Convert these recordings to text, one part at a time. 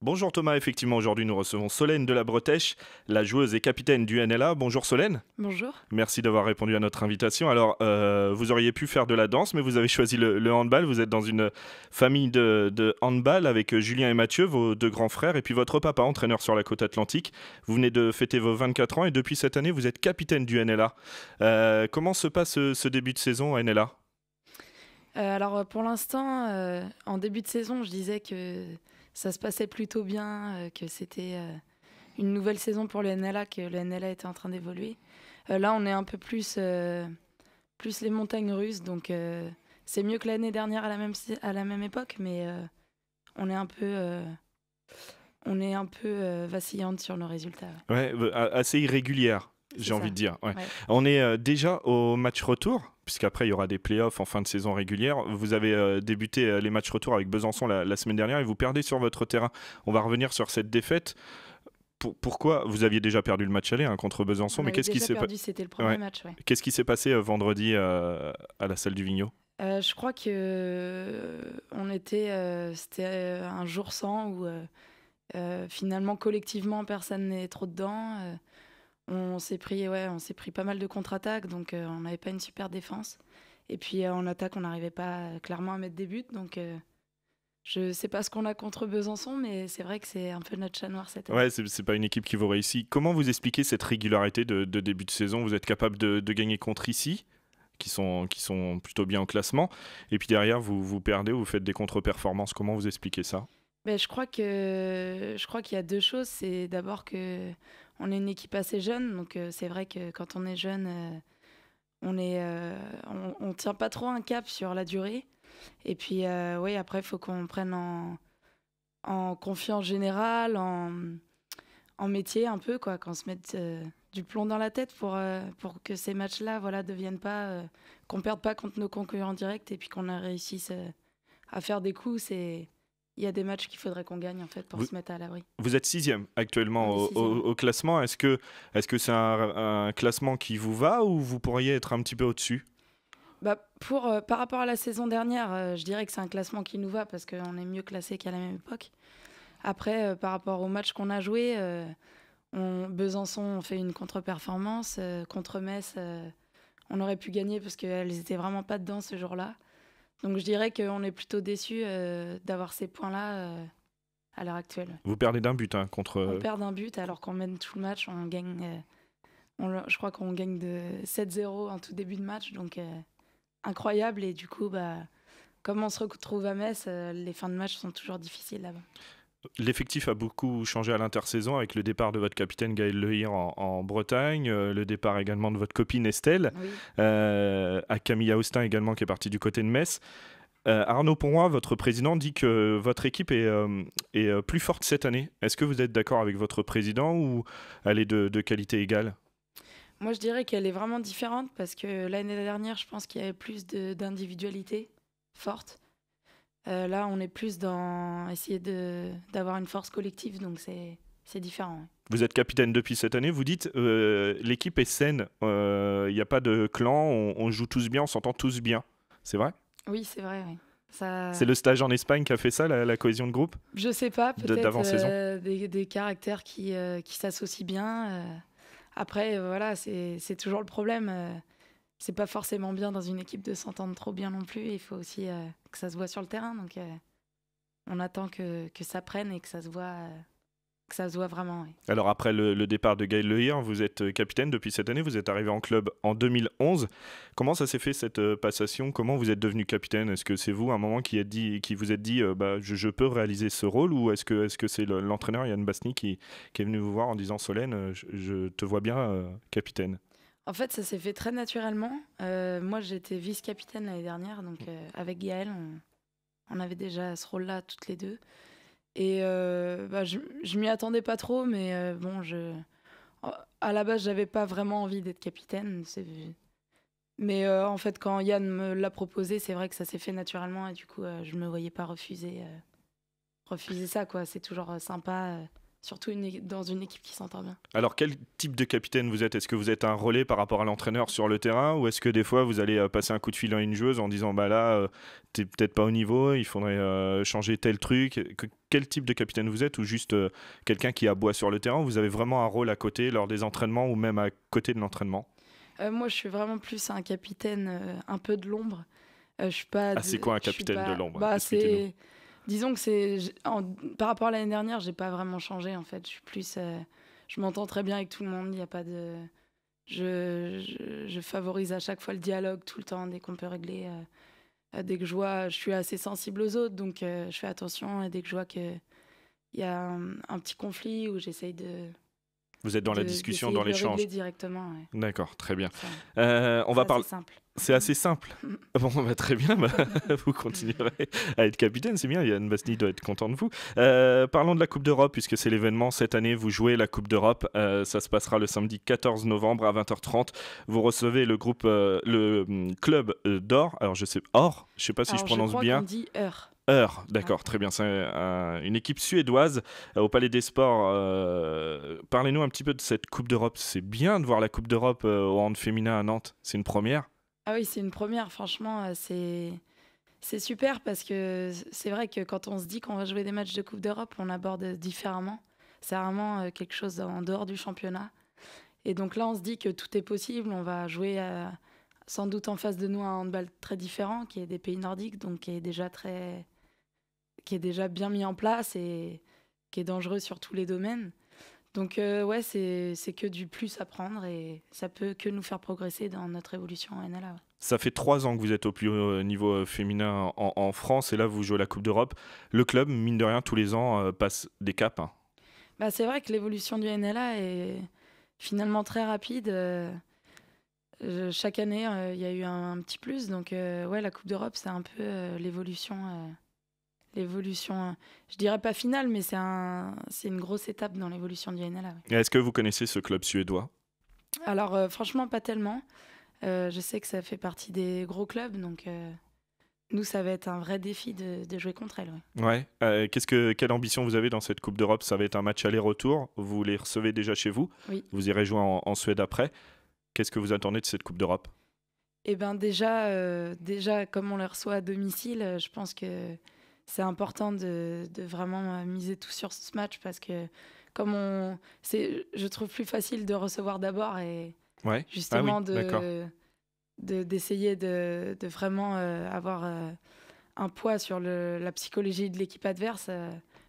Bonjour Thomas, effectivement aujourd'hui nous recevons Solène de la Bretèche, la joueuse et capitaine du NLA. Bonjour Solène. Bonjour. Merci d'avoir répondu à notre invitation. Alors euh, vous auriez pu faire de la danse mais vous avez choisi le, handball. Vous êtes dans une famille de, handball avec Julien et Mathieu, vos deux grands frères, et puis votre papa, entraîneur sur la côte atlantique. Vous venez de fêter vos 24 ans et depuis cette année vous êtes capitaine du NLA. Euh, comment se passe ce, début de saison à NLA euh, Alors pour l'instant, en début de saison je disais que ça se passait plutôt bien, euh, que c'était euh, une nouvelle saison pour le NLA, que le NLA était en train d'évoluer. Euh, là, on est un peu plus, plus les montagnes russes, donc c'est mieux que l'année dernière à la même, à la même époque, mais on est un peu on est un peu vacillante sur nos résultats. Ouais, assez irrégulière j'ai envie de dire. On est euh, déjà au match retour, puisqu'après il y aura des playoffs en fin de saison régulière. Vous avez euh, débuté euh, les matchs retour avec Besançon la, semaine dernière et vous perdez sur votre terrain. On va revenir sur cette défaite pourquoi vous aviez déjà perdu le match aller hein, contre Besançon, mais qu'est-ce qui s'est passé C'était le premier match. Qu'est-ce qui s'est passé vendredi à la salle du Vigneau Je crois que on était, c'était un jour sans où finalement collectivement personne n'est trop dedans on s'est pris, ouais, on s'est pris pas mal de contre-attaques, donc euh, on n'avait pas une super défense. Et puis euh, en attaque, on n'arrivait pas euh, clairement à mettre des buts, donc je sais pas ce qu'on a contre Besançon, mais c'est vrai que c'est un peu notre chat noir cette année. Ouais, c'est pas une équipe qui vous réussit. Comment vous expliquez cette régularité de, début de saison Vous êtes capable de, gagner contre ici, qui sont, qui sont plutôt bien au classement, et puis derrière, vous, vous perdez vous faites des contre-performances. Comment vous expliquez ça ben, je crois que je crois qu'il y a deux choses. C'est d'abord que on est une équipe assez jeune, donc euh, c'est vrai que quand on est jeune, euh, on est euh, on, tient pas trop un cap sur la durée. Et puis oui, après faut qu'on prenne en en confiance générale, en, en métier un peu quoi, qu'on se mette du plomb dans la tête pour, pour que ces matchs-là voilà, deviennent pas. qu'on perde pas contre nos concurrents directs et puis qu'on réussisse à faire des coups. C'est, il y a des matchs qu'il faudrait qu'on gagne en fait pour se mettre à l'abri. Vous êtes sixième actuellement Au, classement. Est-ce que est-ce que c'est un, classement qui vous va ou vous pourriez être un petit peu au-dessus bah pour, euh, par rapport à la saison dernière, euh, je dirais que c'est un classement qui nous va parce qu'on est mieux classé qu'à la même époque. Après, euh, par rapport aux matchs qu'on a joués, Besançon, on fait une contre-performance. contre Metz, on aurait pu gagner parce qu'elles n'étaient vraiment pas dedans ce jour-là. Donc je dirais qu'on est plutôt déçu euh, d'avoir ces points-là euh, à l'heure actuelle. Vous perdez d'un but hein, contre. On euh, perd d'un but alors qu'on mène tout le match, on gagne. je crois qu'on gagne de 7-0 en tout début de match, donc incroyable. Et du coup, bah, comme on se retrouve à Metz, les fins de match sont toujours difficiles là-bas. L'effectif a beaucoup changé à l'intersaison avec le départ de votre capitaine Gaël Lehir en, Bretagne, euh, le départ également de votre copine Estelle, euh, à Camille Austin également qui est partie du côté de Metz. Euh, Arnaud Ponroy, votre président, dit que votre équipe est, plus forte cette année. Est-ce que vous êtes d'accord avec votre président ou elle est de, de qualité égale Moi, je dirais qu'elle est vraiment différente parce que l'année dernière, je pense qu'il y avait plus d'individualité forte. Euh, là, on est plus dans essayer d'avoir une force collective, donc c'est différent. Vous êtes capitaine depuis cette année, vous dites euh, l'équipe est saine, il euh, n'y a pas de clan, on, joue tous bien, on s'entend tous bien. C'est vrai Oui, c'est vrai. Ça... C'est le stage en Espagne qui a fait ça, la, cohésion de groupe Je sais pas, peut-être des, des, caractères qui, qui s'associent bien. après, voilà, c'est toujours le problème c'est pas forcément bien dans une équipe de s'entendre trop bien non plus. Il faut aussi euh, que ça se voit sur le terrain. Donc, euh, on attend que, ça prenne et que ça se voit, que ça se voit vraiment. Alors, après le, départ de Gaël Lehir, vous êtes euh, capitaine depuis cette année. Vous êtes arrivé en club en 2011. Comment ça s'est fait cette passation Comment vous êtes devenu capitaine Est-ce que c'est vous, un moment, qui, a dit, qui vous êtes dit bah, je, peux réaliser ce rôle Ou est-ce que c'est -ce l'entraîneur Yann Basni qui, est venu vous voir en disant Solène, je te vois bien capitaine en fait, ça s'est fait très naturellement. Euh, moi, j'étais vice-capitaine l'année dernière, donc euh, avec Gaël, on, avait déjà ce rôle-là toutes les deux. Et euh, bah, je, je m'y attendais pas trop, mais bon, je, à la base, je j'avais pas vraiment envie d'être capitaine. Mais en fait, quand Yann me l'a proposé, c'est vrai que ça s'est fait naturellement, et du coup, je me voyais pas refuser, refuser ça, quoi. C'est toujours sympa surtout dans une équipe qui s'entend bien. Alors quel type de capitaine vous êtes Est-ce que vous êtes un relais par rapport à l'entraîneur sur le terrain ou est-ce que des fois vous allez euh, passer un coup de fil à une joueuse en disant bah là tu euh, t'es peut-être pas au niveau, il faudrait euh, changer tel truc Quel type de capitaine vous êtes ou juste quelqu'un qui aboie sur le terrain Vous avez vraiment un rôle à côté lors des entraînements ou même à côté de l'entraînement Moi je suis vraiment plus un capitaine un peu de l'ombre. je suis pas. Ah, c'est quoi un capitaine de l'ombre bah, disons que c'est par rapport à l'année dernière, j'ai pas vraiment changé en fait. Je suis plus, euh, je m'entends très bien avec tout le monde. Il y a pas de, je, favorise à chaque fois le dialogue tout le temps dès qu'on peut régler. Euh, euh, dès que je vois, je suis assez sensible aux autres, donc je fais attention. Et dès que je vois que il y a un, petit conflit où j'essaye de vous êtes dans la discussion, dans l'échange. Directement. D'accord, très bien. C'est on va parler. Simple. C'est assez simple. Bon, bah, très bien, bah, vous continuerez à être capitaine, c'est bien, Yann Basni doit être content de vous. Euh, parlons de la Coupe d'Europe, puisque c'est l'événement cette année, vous jouez la Coupe d'Europe, euh, ça se passera le samedi 14 novembre à 20h30, vous recevez le groupe, euh, le hum, club d'or, alors je sais, or, je sais pas si je prononce je crois bien. dit heure. Heure, d'accord, très bien. C'est une équipe suédoise au Palais des Sports. Parlez-nous un petit peu de cette Coupe d'Europe. C'est bien de voir la Coupe d'Europe au hand féminin à Nantes. C'est une première. Ah oui, c'est une première, franchement, euh, c'est. C'est super parce que c'est vrai que quand on se dit qu'on va jouer des matchs de Coupe d'Europe, on aborde différemment. C'est vraiment euh, quelque chose en dehors du championnat. Et donc là, on se dit que tout est possible. On va jouer euh, sans doute en face de nous un handball très différent, qui est des pays nordiques, donc qui est déjà très, qui est déjà bien mis en place et qui est dangereux sur tous les domaines. Donc euh, ouais, c'est que du plus à prendre et ça peut que nous faire progresser dans notre évolution en NLA. Ça fait trois ans que vous êtes au plus haut euh, niveau euh, féminin en, France et là vous jouez la Coupe d'Europe. Le club, mine de rien, tous les ans passe des caps. Hein. Bah, c'est vrai que l'évolution du NLA est finalement très rapide. chaque année, il y a eu un, un petit plus. Donc ouais, la Coupe d'Europe, c'est un peu l'évolution évolution, euh, je dirais pas finale, mais c'est un, une grosse étape dans l'évolution du NLA. Est-ce que vous connaissez ce club suédois Alors euh, franchement pas tellement. Euh, je sais que ça fait partie des gros clubs, donc nous ça va être un vrai défi de, jouer contre elle. Ouais. Qu'est-ce que quelle ambition vous avez dans cette Coupe d'Europe Ça va être un match aller-retour. Vous les recevez déjà chez vous. Vous irez jouer en, Suède après. Qu'est-ce que vous attendez de cette Coupe d'Europe Eh ben déjà, déjà comme on les reçoit à domicile, je pense que c'est important de, vraiment euh, miser tout sur ce match parce que comme on, c'est, je trouve plus facile de recevoir d'abord et justement ah de, d'essayer de, de, vraiment euh, avoir euh, un poids sur le, la psychologie de l'équipe adverse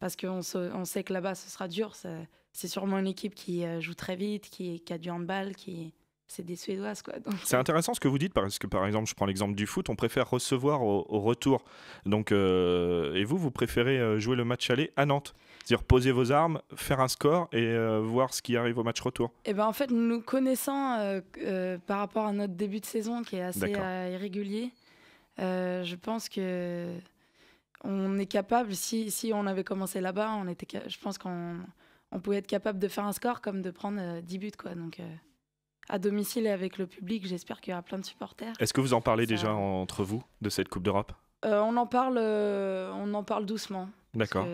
parce qu'on on sait que là-bas ce sera dur. c'est sûrement une équipe qui joue très vite, qui, qui a du handball, qui c'est des Suédoises. Quoi. C'est intéressant ce que vous dites, parce que par exemple, je prends l'exemple du foot, on préfère recevoir au, retour. Donc, euh, et vous, vous préférez euh, jouer le match aller à Nantes C'est-à-dire poser vos armes, faire un score et euh, voir ce qui arrive au match retour et eh ben, En fait, nous connaissant par rapport à notre début de saison qui est assez irrégulier, je pense que on est capable, si, si on avait commencé là-bas, on était, je pense qu'on pouvait être capable de faire un score comme de prendre 10 buts. Quoi, donc, à domicile et avec le public. J'espère qu'il y aura plein de supporters. Est-ce que vous en parlez déjà entre vous de cette Coupe d'Europe euh, on, en parle, euh, on en parle doucement. D'accord.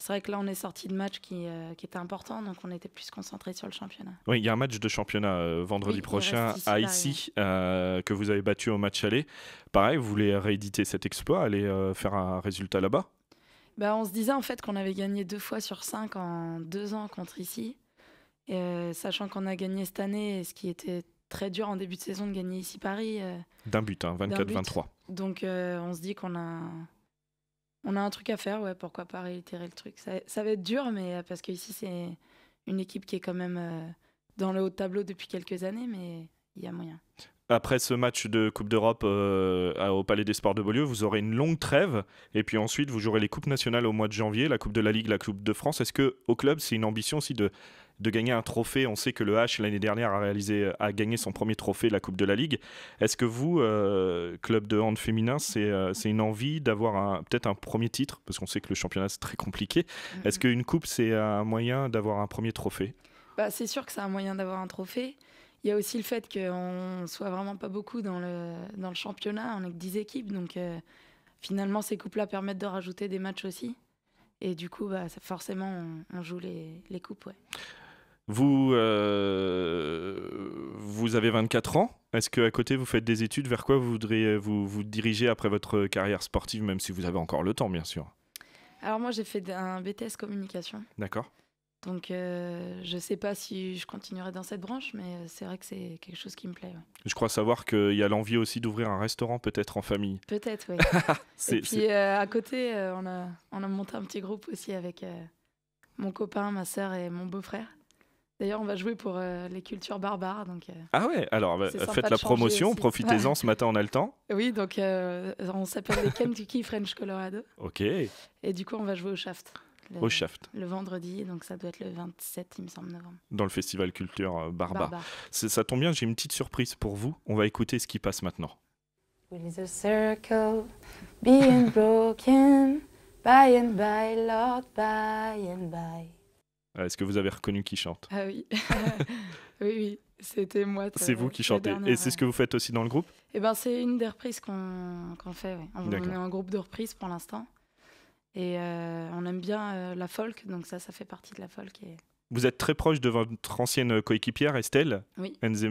C'est vrai que là, on est sorti de matchs qui, euh, étaient importants, donc on était plus concentré sur le championnat. Oui, il y a un match de championnat vendredi prochain à ICI que vous avez battu au match aller. Pareil, vous voulez rééditer cet exploit, aller faire un résultat là-bas bah, On se disait en fait qu'on avait gagné deux fois sur cinq en deux ans contre ICI. Euh, sachant qu'on a gagné cette année, ce qui était très dur en début de saison de gagner ici Paris. Euh, d'un but, hein, 24-23. Donc euh, on se dit qu'on a, on a un truc à faire, ouais, pourquoi pas réitérer le truc. Ça, va être dur, mais parce qu'ici c'est une équipe qui est quand même dans le haut de tableau depuis quelques années, mais il y a moyen. Après ce match de Coupe d'Europe au Palais des Sports de Beaulieu, vous aurez une longue trêve et puis ensuite vous jouerez les Coupes nationales au mois de janvier, la Coupe de la Ligue, la Coupe de France. Est-ce que au club, c'est une ambition aussi de de gagner un trophée. On sait que le H l'année dernière a réalisé, a gagné son premier trophée la Coupe de la Ligue. Est-ce que vous, euh, club de hand féminin, c'est euh, une envie d'avoir peut-être un premier titre parce qu'on sait que le championnat c'est très compliqué. Mm-hmm. Est-ce qu'une coupe c'est un moyen d'avoir un premier trophée bah, c'est sûr que c'est un moyen d'avoir un trophée. Il y a aussi le fait qu'on soit vraiment pas beaucoup dans le, dans le championnat, on est que 10 équipes, donc euh, finalement ces coupes-là permettent de rajouter des matchs aussi. Et du coup, bah, forcément, on, on joue les, coupes. Ouais. Vous, euh, vous avez 24 ans. Est-ce qu'à côté, vous faites des études Vers quoi vous voudriez vous, vous diriger après votre carrière sportive, même si vous avez encore le temps, bien sûr Alors, moi, j'ai fait un BTS communication. D'accord. Donc, euh, je ne sais pas si je continuerai dans cette branche, mais euh, c'est vrai que c'est quelque chose qui me plaît. Je crois savoir qu'il y a l'envie aussi d'ouvrir un restaurant, peut-être en famille. Peut-être, oui. Et puis, à côté, on, a, on a monté un petit groupe aussi avec mon copain, ma soeur et mon beau-frère. D'ailleurs, on va jouer pour euh, les cultures barbares. Donc, euh, ah ouais, alors bah, faites la promotion, profitez-en, ce matin on a le temps. Oui, donc euh, on s'appelle les Kentucky French Colorado. Ok. Et du coup, on va jouer au shaft. au shaft. Le vendredi, donc ça doit être le 27, il me semble, novembre. Dans le festival culture barbare. Ça tombe bien, j'ai une petite surprise pour vous. On va écouter ce qui passe maintenant. With the circle being broken, by and by, Lord, by and by. Euh, est-ce que vous avez reconnu qui chante Ah oui. oui, oui, c'était moi. C'est vous qui chantez. et c'est ce que vous faites aussi dans le groupe Eh ben, c'est une des reprises qu'on fait. On, est en groupe de reprises pour l'instant. Et euh, on aime bien euh, la folk, donc ça, ça fait partie de la folk. Vous êtes très proche de votre ancienne coéquipière Estelle, oui. Enze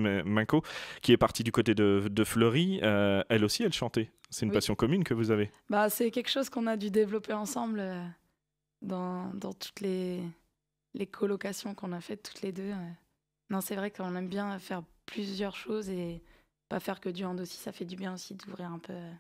qui est partie du côté de, de Fleury. elle aussi, elle chantait. C'est une passion commune que vous avez. Bah, c'est quelque chose qu'on a dû développer ensemble dans, dans toutes les les colocations qu'on a faites toutes les deux. Euh. Non, c'est vrai qu'on aime bien faire plusieurs choses et pas faire que du hand aussi. Ça fait du bien aussi d'ouvrir un peu euh,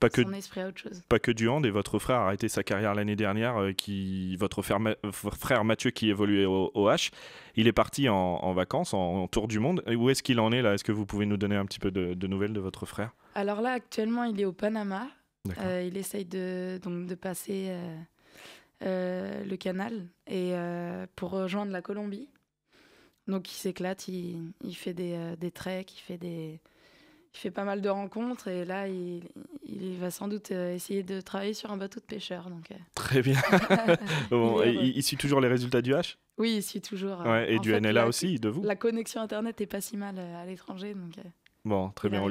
pas que, son esprit à autre chose. Pas que du hand et votre frère a arrêté sa carrière l'année dernière. Euh, qui, votre frère, Mathieu qui évoluait au, H, il est parti en, vacances, en, tour du monde. où est-ce qu'il en est là Est-ce que vous pouvez nous donner un petit peu de, nouvelles de votre frère Alors là, actuellement, il est au Panama. il essaye de, passer. Euh, le canal et euh, pour rejoindre la Colombie. Donc il s'éclate, il, fait des, euh, des treks, il fait des, il fait pas mal de rencontres et là, il, il, va sans doute essayer de travailler sur un bateau de pêcheur. Donc... Très bien. bon, il, suit toujours les résultats du H Oui, il suit toujours. et du NLA aussi, de vous La connexion Internet n'est pas si mal à l'étranger. Donc... Bon, très bien,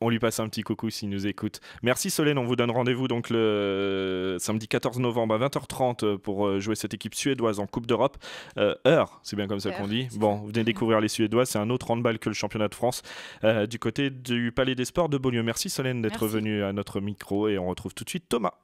on lui, passe un petit coucou s'il nous écoute. Merci Solène, on vous donne rendez-vous donc le samedi 14 novembre à 20h30 pour euh, jouer cette équipe suédoise en Coupe d'Europe. Euh, heure, c'est bien comme ça qu'on dit. Bon, vous venez découvrir les Suédois, c'est un autre handball que le championnat de France euh, du côté du Palais des Sports de Beaulieu. Merci Solène d'être venue à notre micro et on retrouve tout de suite Thomas.